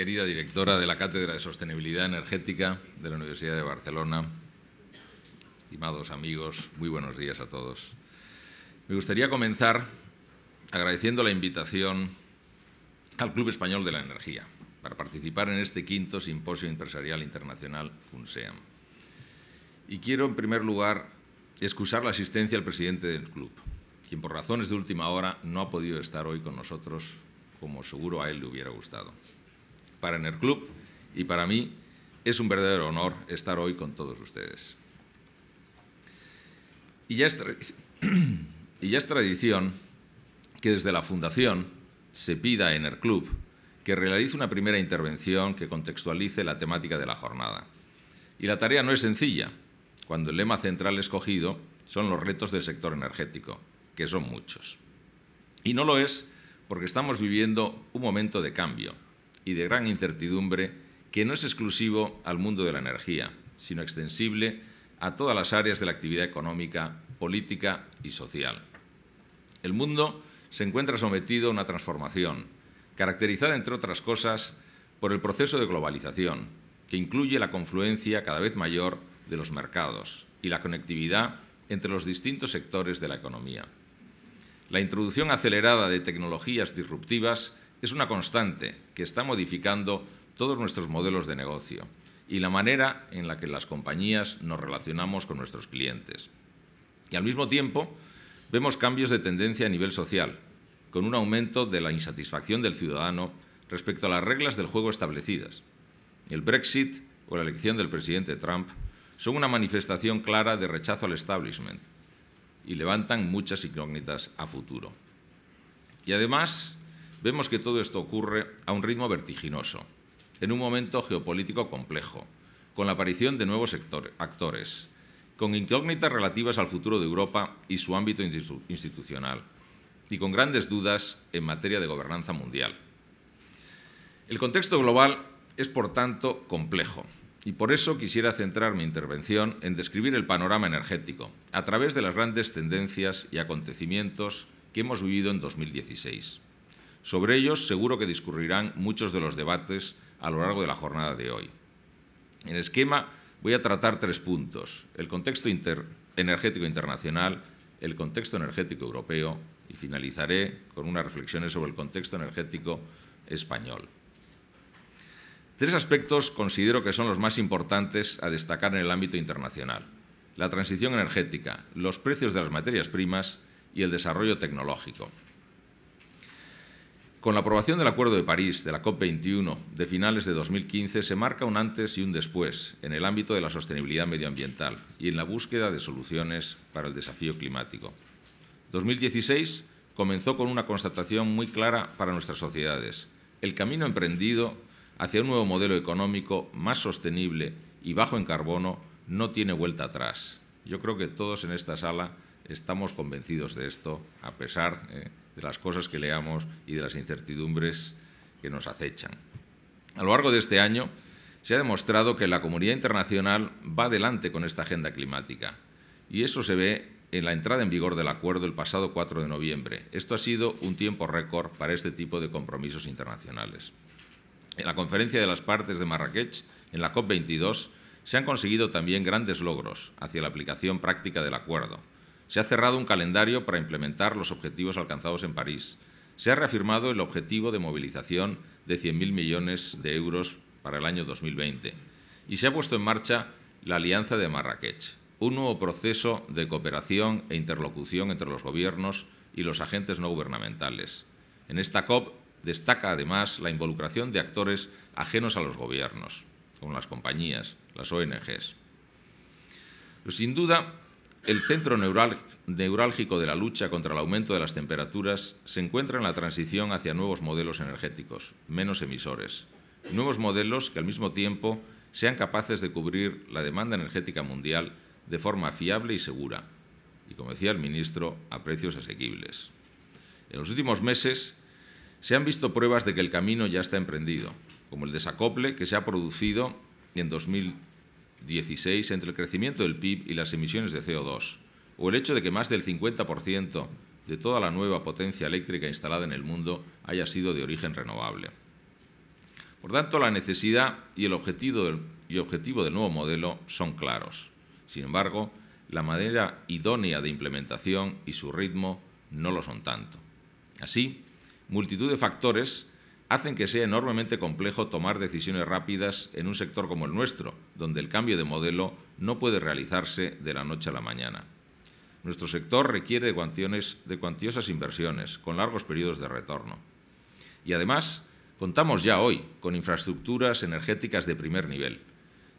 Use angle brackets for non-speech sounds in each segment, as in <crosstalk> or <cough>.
querida directora de la Cátedra de Sostenibilidad Energética de la Universidad de Barcelona, estimados amigos, muy buenos días a todos. Me gustaría comenzar agradeciendo la invitación al Club Español de la Energía para participar en este quinto Simposio Empresarial Internacional FUNSEAM. Y quiero, en primer lugar, excusar la asistencia al presidente del club, quien por razones de última hora no ha podido estar hoy con nosotros, como seguro a él le hubiera gustado para Enerclub y para mí es un verdadero honor estar hoy con todos ustedes. Y ya es, <clears throat> tradición que desde la Fundación se pida a Enerclub que realice una primera intervención que contextualice la temática de la jornada. Y la tarea no es sencilla, cuando el lema central escogido son los retos del sector energético, que son muchos. Y no lo es porque estamos viviendo un momento de cambio, de gran incertidumbre que no es exclusivo al mundo de la energía, sino extensible a todas las áreas de la actividad económica, política y social. El mundo se encuentra sometido a una transformación, caracterizada, entre otras cosas, por el proceso de globalización, que incluye la confluencia cada vez mayor de los mercados y la conectividad entre los distintos sectores de la economía. La introducción acelerada de tecnologías disruptivas es una constante que está modificando todos nuestros modelos de negocio y la manera en la que las compañías nos relacionamos con nuestros clientes. Y al mismo tiempo, vemos cambios de tendencia a nivel social, con un aumento de la insatisfacción del ciudadano respecto a las reglas del juego establecidas. El Brexit o la elección del presidente Trump son una manifestación clara de rechazo al establishment y levantan muchas incógnitas a futuro. Y además, Vemos que todo esto ocurre a un ritmo vertiginoso, en un momento geopolítico complejo, con la aparición de nuevos actores, con incógnitas relativas al futuro de Europa y su ámbito institucional, y con grandes dudas en materia de gobernanza mundial. El contexto global es, por tanto, complejo, y por eso quisiera centrar mi intervención en describir el panorama energético a través de las grandes tendencias y acontecimientos que hemos vivido en 2016. Sobre ellos seguro que discurrirán muchos de los debates a lo largo de la jornada de hoy. En esquema voy a tratar tres puntos, el contexto energético internacional, el contexto energético europeo y finalizaré con unas reflexiones sobre el contexto energético español. Tres aspectos considero que son los más importantes a destacar en el ámbito internacional. La transición energética, los precios de las materias primas y el desarrollo tecnológico. Con la aprobación del Acuerdo de París de la COP21 de finales de 2015 se marca un antes y un después en el ámbito de la sostenibilidad medioambiental y en la búsqueda de soluciones para el desafío climático. 2016 comenzó con una constatación muy clara para nuestras sociedades. El camino emprendido hacia un nuevo modelo económico más sostenible y bajo en carbono no tiene vuelta atrás. Yo creo que todos en esta sala estamos convencidos de esto, a pesar... Eh, de las cosas que leamos y de las incertidumbres que nos acechan. A lo largo de este año se ha demostrado que la comunidad internacional va adelante con esta agenda climática y eso se ve en la entrada en vigor del acuerdo el pasado 4 de noviembre. Esto ha sido un tiempo récord para este tipo de compromisos internacionales. En la conferencia de las partes de Marrakech, en la COP22, se han conseguido también grandes logros hacia la aplicación práctica del acuerdo. Se ha cerrado un calendario para implementar los objetivos alcanzados en París. Se ha reafirmado el objetivo de movilización de 100.000 millones de euros para el año 2020 y se ha puesto en marcha la Alianza de Marrakech, un nuevo proceso de cooperación e interlocución entre los gobiernos y los agentes no gubernamentales. En esta COP destaca además la involucración de actores ajenos a los gobiernos, como las compañías, las ONGs. sin duda, el centro neurálgico de la lucha contra el aumento de las temperaturas se encuentra en la transición hacia nuevos modelos energéticos, menos emisores, nuevos modelos que al mismo tiempo sean capaces de cubrir la demanda energética mundial de forma fiable y segura, y como decía el ministro, a precios asequibles. En los últimos meses se han visto pruebas de que el camino ya está emprendido, como el desacople que se ha producido en 2000 16 entre el crecimiento del PIB y las emisiones de CO2, o el hecho de que más del 50% de toda la nueva potencia eléctrica instalada en el mundo haya sido de origen renovable. Por tanto, la necesidad y el objetivo del, y objetivo del nuevo modelo son claros. Sin embargo, la manera idónea de implementación y su ritmo no lo son tanto. Así, multitud de factores hacen que sea enormemente complejo tomar decisiones rápidas en un sector como el nuestro, donde el cambio de modelo no puede realizarse de la noche a la mañana. Nuestro sector requiere de, cuantiosas inversiones, con largos periodos de retorno. Y además, contamos ya hoy con infraestructuras energéticas de primer nivel,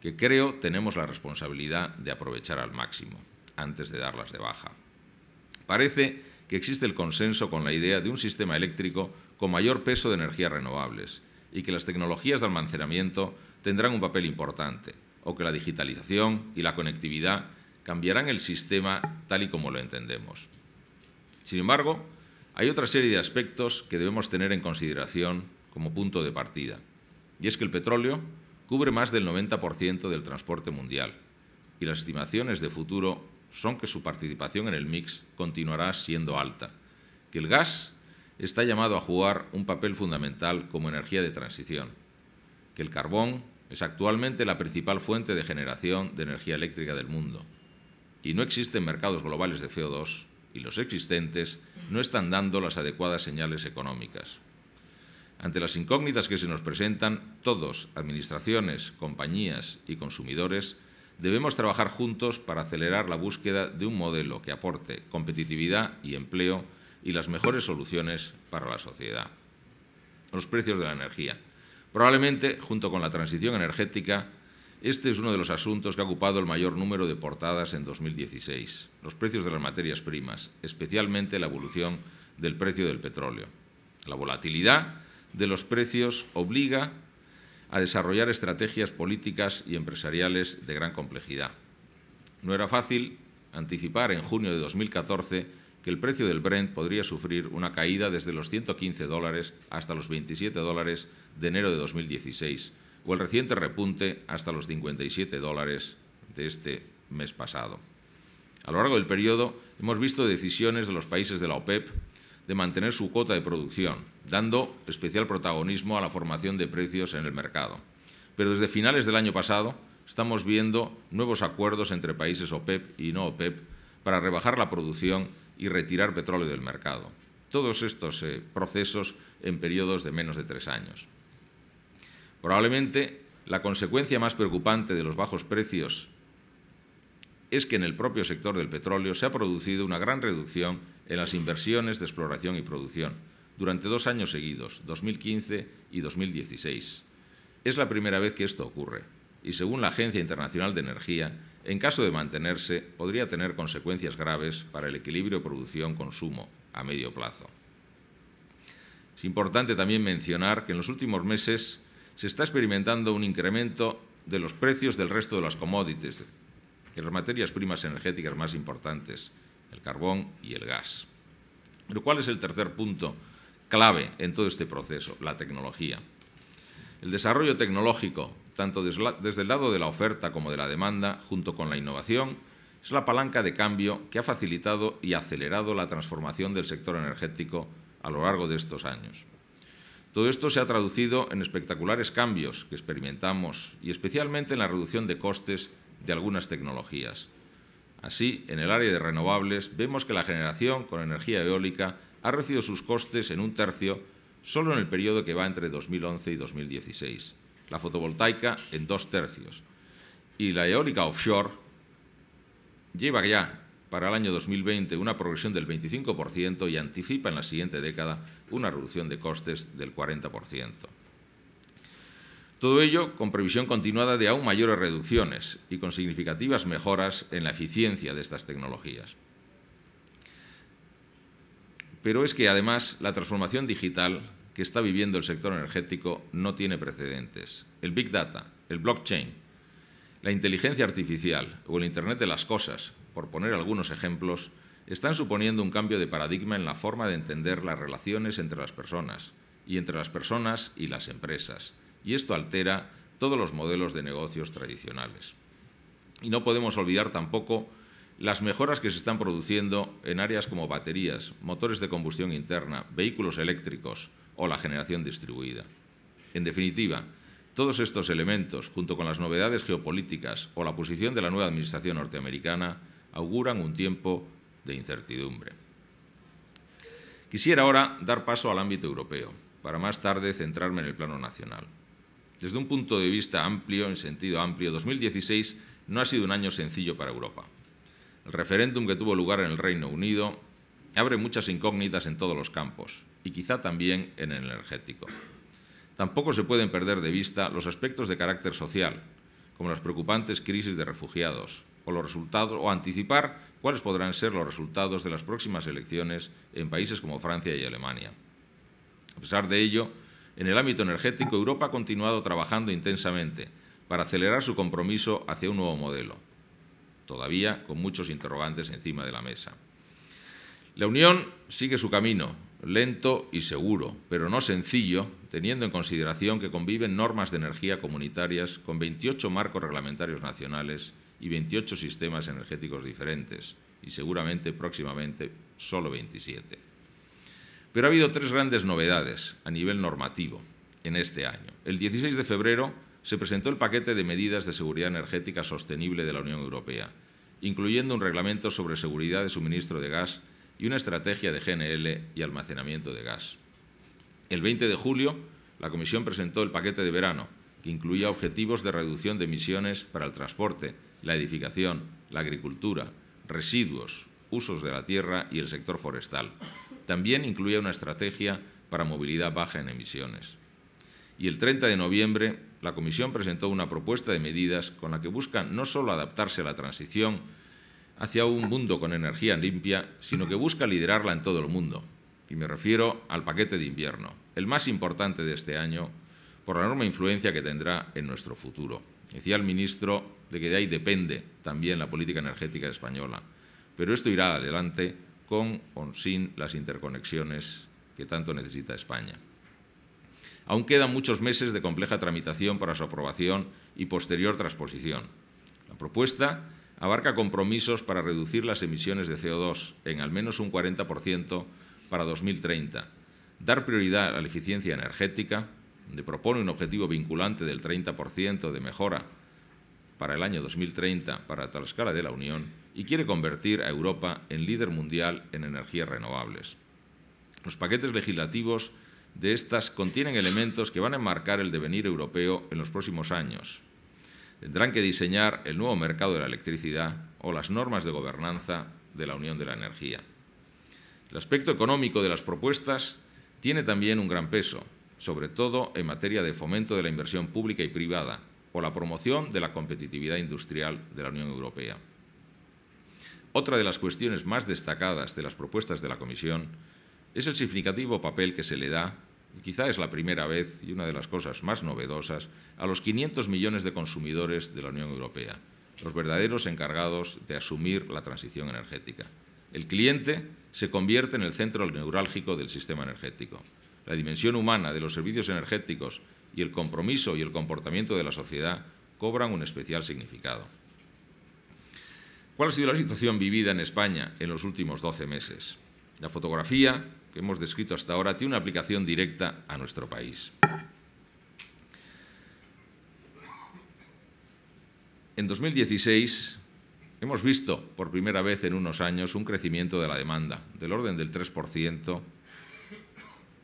que creo tenemos la responsabilidad de aprovechar al máximo, antes de darlas de baja. Parece que existe el consenso con la idea de un sistema eléctrico con mayor peso de energías renovables y que las tecnologías de almacenamiento tendrán un papel importante, o que la digitalización y la conectividad cambiarán el sistema tal y como lo entendemos. Sin embargo, hay otra serie de aspectos que debemos tener en consideración como punto de partida, y es que el petróleo cubre más del 90% del transporte mundial, y las estimaciones de futuro son que su participación en el mix continuará siendo alta, que el gas está llamado a jugar un papel fundamental como energía de transición, que el carbón es actualmente la principal fuente de generación de energía eléctrica del mundo, y no existen mercados globales de CO2, y los existentes no están dando las adecuadas señales económicas. Ante las incógnitas que se nos presentan, todos, administraciones, compañías y consumidores, debemos trabajar juntos para acelerar la búsqueda de un modelo que aporte competitividad y empleo y las mejores soluciones para la sociedad. Los precios de la energía. Probablemente, junto con la transición energética, este es uno de los asuntos que ha ocupado el mayor número de portadas en 2016, los precios de las materias primas, especialmente la evolución del precio del petróleo. La volatilidad de los precios obliga a desarrollar estrategias políticas y empresariales de gran complejidad. No era fácil anticipar en junio de 2014 que el precio del Brent podría sufrir una caída desde los 115 dólares hasta los 27 dólares de enero de 2016 o el reciente repunte hasta los 57 dólares de este mes pasado. A lo largo del periodo hemos visto decisiones de los países de la OPEP de mantener su cuota de producción, dando especial protagonismo a la formación de precios en el mercado. Pero desde finales del año pasado estamos viendo nuevos acuerdos entre países OPEP y no OPEP para rebajar la producción y retirar petróleo del mercado. Todos estos eh, procesos en periodos de menos de tres años. Probablemente la consecuencia más preocupante de los bajos precios es que en el propio sector del petróleo se ha producido una gran reducción en las inversiones de exploración y producción durante dos años seguidos, 2015 y 2016. Es la primera vez que esto ocurre y según la Agencia Internacional de Energía, en caso de mantenerse, podría tener consecuencias graves para el equilibrio producción-consumo a medio plazo. Es importante también mencionar que en los últimos meses se está experimentando un incremento de los precios del resto de las commodities, de las materias primas energéticas más importantes, el carbón y el gas. Pero ¿cuál es el tercer punto clave en todo este proceso? La tecnología. El desarrollo tecnológico tanto desde el lado de la oferta como de la demanda, junto con la innovación, es la palanca de cambio que ha facilitado y acelerado la transformación del sector energético a lo largo de estos años. Todo esto se ha traducido en espectaculares cambios que experimentamos y especialmente en la reducción de costes de algunas tecnologías. Así, en el área de renovables vemos que la generación con energía eólica ha reducido sus costes en un tercio solo en el periodo que va entre 2011 y 2016 la fotovoltaica en dos tercios. Y la eólica offshore lleva ya para el año 2020 una progresión del 25% y anticipa en la siguiente década una reducción de costes del 40%. Todo ello con previsión continuada de aún mayores reducciones y con significativas mejoras en la eficiencia de estas tecnologías. Pero es que además la transformación digital que está viviendo el sector energético no tiene precedentes. El Big Data, el blockchain, la inteligencia artificial o el Internet de las Cosas, por poner algunos ejemplos, están suponiendo un cambio de paradigma en la forma de entender las relaciones entre las personas y entre las personas y las empresas. Y esto altera todos los modelos de negocios tradicionales. Y no podemos olvidar tampoco las mejoras que se están produciendo en áreas como baterías, motores de combustión interna, vehículos eléctricos, o la generación distribuida. En definitiva, todos estos elementos, junto con las novedades geopolíticas o la posición de la nueva administración norteamericana, auguran un tiempo de incertidumbre. Quisiera ahora dar paso al ámbito europeo, para más tarde centrarme en el plano nacional. Desde un punto de vista amplio, en sentido amplio, 2016 no ha sido un año sencillo para Europa. El referéndum que tuvo lugar en el Reino Unido abre muchas incógnitas en todos los campos, y quizá también en el energético. Tampoco se pueden perder de vista los aspectos de carácter social, como las preocupantes crisis de refugiados, o, los resultados, o anticipar cuáles podrán ser los resultados de las próximas elecciones en países como Francia y Alemania. A pesar de ello, en el ámbito energético, Europa ha continuado trabajando intensamente para acelerar su compromiso hacia un nuevo modelo, todavía con muchos interrogantes encima de la mesa. La Unión sigue su camino, lento y seguro, pero no sencillo, teniendo en consideración que conviven normas de energía comunitarias con 28 marcos reglamentarios nacionales y 28 sistemas energéticos diferentes, y seguramente próximamente solo 27. Pero ha habido tres grandes novedades a nivel normativo en este año. El 16 de febrero se presentó el paquete de medidas de seguridad energética sostenible de la Unión Europea, incluyendo un reglamento sobre seguridad de suministro de gas y una estrategia de GNL y almacenamiento de gas. El 20 de julio, la Comisión presentó el paquete de verano, que incluía objetivos de reducción de emisiones para el transporte, la edificación, la agricultura, residuos, usos de la tierra y el sector forestal. También incluía una estrategia para movilidad baja en emisiones. Y el 30 de noviembre, la Comisión presentó una propuesta de medidas con la que busca no solo adaptarse a la transición, hacia un mundo con energía limpia, sino que busca liderarla en todo el mundo. Y me refiero al paquete de invierno, el más importante de este año, por la enorme influencia que tendrá en nuestro futuro. Decía el ministro de que de ahí depende también la política energética española, pero esto irá adelante con o sin las interconexiones que tanto necesita España. Aún quedan muchos meses de compleja tramitación para su aprobación y posterior transposición. La propuesta abarca compromisos para reducir las emisiones de CO2 en al menos un 40% para 2030, dar prioridad a la eficiencia energética, donde propone un objetivo vinculante del 30% de mejora para el año 2030 para tal escala de la Unión y quiere convertir a Europa en líder mundial en energías renovables. Los paquetes legislativos de estas contienen elementos que van a enmarcar el devenir europeo en los próximos años, tendrán que diseñar el nuevo mercado de la electricidad o las normas de gobernanza de la Unión de la Energía. El aspecto económico de las propuestas tiene también un gran peso, sobre todo en materia de fomento de la inversión pública y privada o la promoción de la competitividad industrial de la Unión Europea. Otra de las cuestiones más destacadas de las propuestas de la Comisión es el significativo papel que se le da quizá es la primera vez y una de las cosas más novedosas, a los 500 millones de consumidores de la Unión Europea, los verdaderos encargados de asumir la transición energética. El cliente se convierte en el centro neurálgico del sistema energético. La dimensión humana de los servicios energéticos y el compromiso y el comportamiento de la sociedad cobran un especial significado. ¿Cuál ha sido la situación vivida en España en los últimos 12 meses? La fotografía que hemos descrito hasta ahora tiene una aplicación directa a nuestro país. En 2016 hemos visto por primera vez en unos años un crecimiento de la demanda del orden del 3%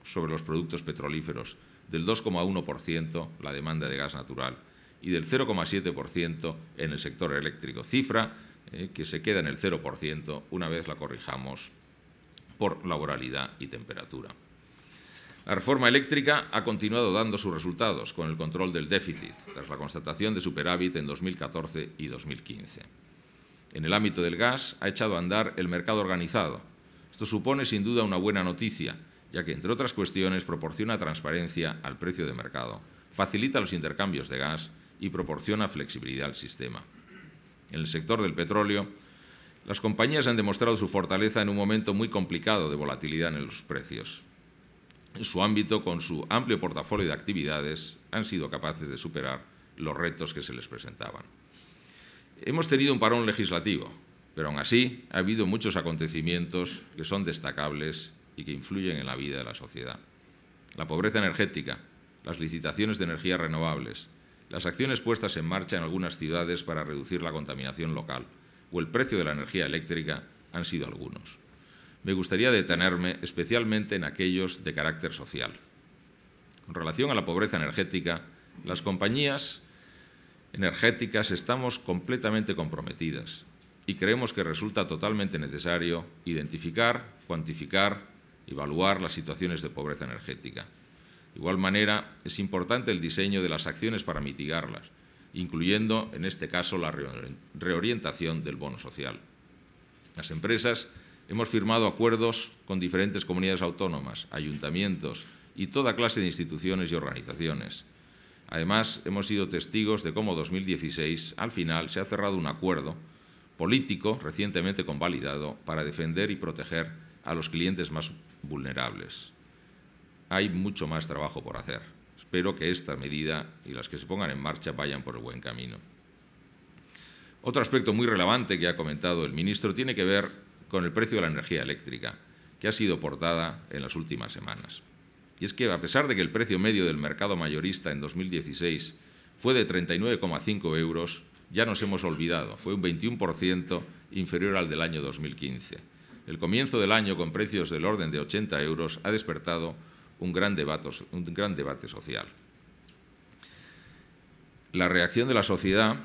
sobre los productos petrolíferos, del 2,1% la demanda de gas natural y del 0,7% en el sector eléctrico, cifra eh, que se queda en el 0% una vez la corrijamos por laboralidad y temperatura. La reforma eléctrica ha continuado dando sus resultados con el control del déficit, tras la constatación de superávit en 2014 y 2015. En el ámbito del gas ha echado a andar el mercado organizado. Esto supone sin duda una buena noticia, ya que, entre otras cuestiones, proporciona transparencia al precio de mercado, facilita los intercambios de gas y proporciona flexibilidad al sistema. En el sector del petróleo, las compañías han demostrado su fortaleza en un momento muy complicado de volatilidad en los precios. En su ámbito, con su amplio portafolio de actividades, han sido capaces de superar los retos que se les presentaban. Hemos tenido un parón legislativo, pero aún así ha habido muchos acontecimientos que son destacables y que influyen en la vida de la sociedad. La pobreza energética, las licitaciones de energías renovables, las acciones puestas en marcha en algunas ciudades para reducir la contaminación local, o el precio de la energía eléctrica han sido algunos. Me gustaría detenerme especialmente en aquellos de carácter social. En relación a la pobreza energética, las compañías energéticas estamos completamente comprometidas y creemos que resulta totalmente necesario identificar, cuantificar, evaluar las situaciones de pobreza energética. De igual manera, es importante el diseño de las acciones para mitigarlas, incluyendo en este caso la reorientación del bono social. Las empresas hemos firmado acuerdos con diferentes comunidades autónomas, ayuntamientos y toda clase de instituciones y organizaciones. Además, hemos sido testigos de cómo 2016, al final, se ha cerrado un acuerdo político recientemente convalidado para defender y proteger a los clientes más vulnerables. Hay mucho más trabajo por hacer. Espero que esta medida y las que se pongan en marcha vayan por el buen camino. Otro aspecto muy relevante que ha comentado el ministro tiene que ver con el precio de la energía eléctrica, que ha sido portada en las últimas semanas. Y es que, a pesar de que el precio medio del mercado mayorista en 2016 fue de 39,5 euros, ya nos hemos olvidado, fue un 21% inferior al del año 2015. El comienzo del año con precios del orden de 80 euros ha despertado un gran debate, social. La reacción de la sociedad,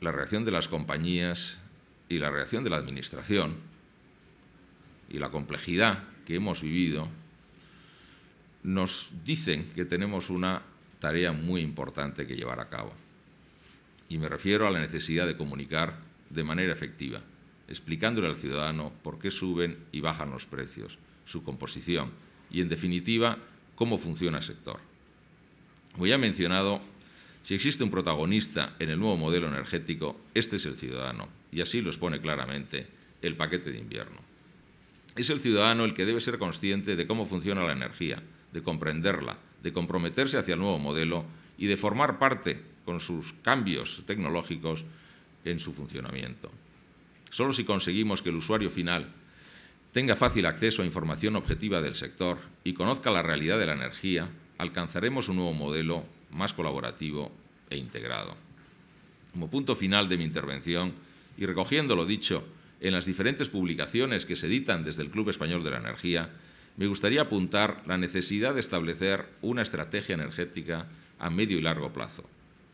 la reacción de las compañías y la reacción de la administración y la complejidad que hemos vivido nos dicen que tenemos una tarea muy importante que llevar a cabo. Y me refiero a la necesidad de comunicar de manera efectiva, explicándole al ciudadano por qué suben y bajan los precios, su composición y, en definitiva, cómo funciona el sector. Como ya he mencionado, si existe un protagonista en el nuevo modelo energético, este es el ciudadano, y así lo expone claramente el paquete de invierno. Es el ciudadano el que debe ser consciente de cómo funciona la energía, de comprenderla, de comprometerse hacia el nuevo modelo y de formar parte con sus cambios tecnológicos en su funcionamiento. Solo si conseguimos que el usuario final tenga fácil acceso a información objetiva del sector y conozca la realidad de la energía, alcanzaremos un nuevo modelo más colaborativo e integrado. Como punto final de mi intervención, y recogiendo lo dicho en las diferentes publicaciones que se editan desde el Club Español de la Energía, me gustaría apuntar la necesidad de establecer una estrategia energética a medio y largo plazo,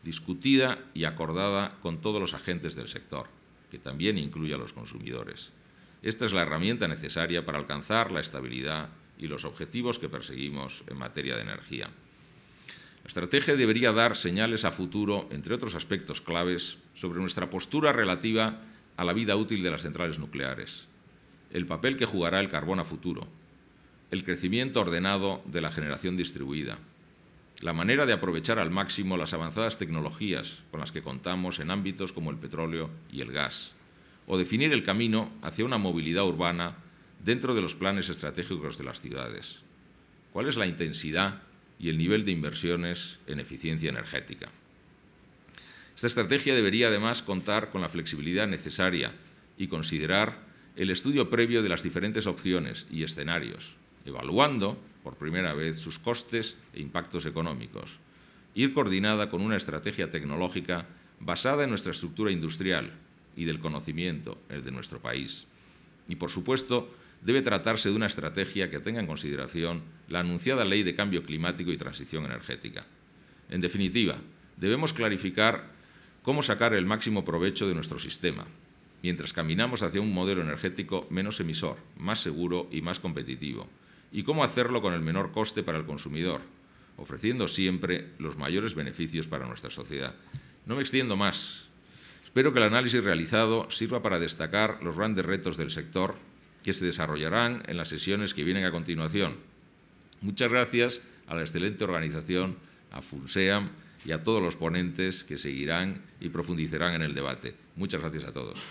discutida y acordada con todos los agentes del sector, que también incluye a los consumidores. Esta es la herramienta necesaria para alcanzar la estabilidad y los objetivos que perseguimos en materia de energía. La estrategia debería dar señales a futuro, entre otros aspectos claves, sobre nuestra postura relativa a la vida útil de las centrales nucleares, el papel que jugará el carbón a futuro, el crecimiento ordenado de la generación distribuida, la manera de aprovechar al máximo las avanzadas tecnologías con las que contamos en ámbitos como el petróleo y el gas, o definir el camino hacia una movilidad urbana dentro de los planes estratégicos de las ciudades. ¿Cuál es la intensidad y el nivel de inversiones en eficiencia energética? Esta estrategia debería además contar con la flexibilidad necesaria y considerar el estudio previo de las diferentes opciones y escenarios, evaluando por primera vez sus costes e impactos económicos, ir coordinada con una estrategia tecnológica basada en nuestra estructura industrial, y del conocimiento el de nuestro país. Y, por supuesto, debe tratarse de una estrategia que tenga en consideración la anunciada Ley de Cambio Climático y Transición Energética. En definitiva, debemos clarificar cómo sacar el máximo provecho de nuestro sistema, mientras caminamos hacia un modelo energético menos emisor, más seguro y más competitivo, y cómo hacerlo con el menor coste para el consumidor, ofreciendo siempre los mayores beneficios para nuestra sociedad. No me extiendo más, Espero que el análisis realizado sirva para destacar los grandes retos del sector que se desarrollarán en las sesiones que vienen a continuación. Muchas gracias a la excelente organización, a FUNSEAM y a todos los ponentes que seguirán y profundizarán en el debate. Muchas gracias a todos.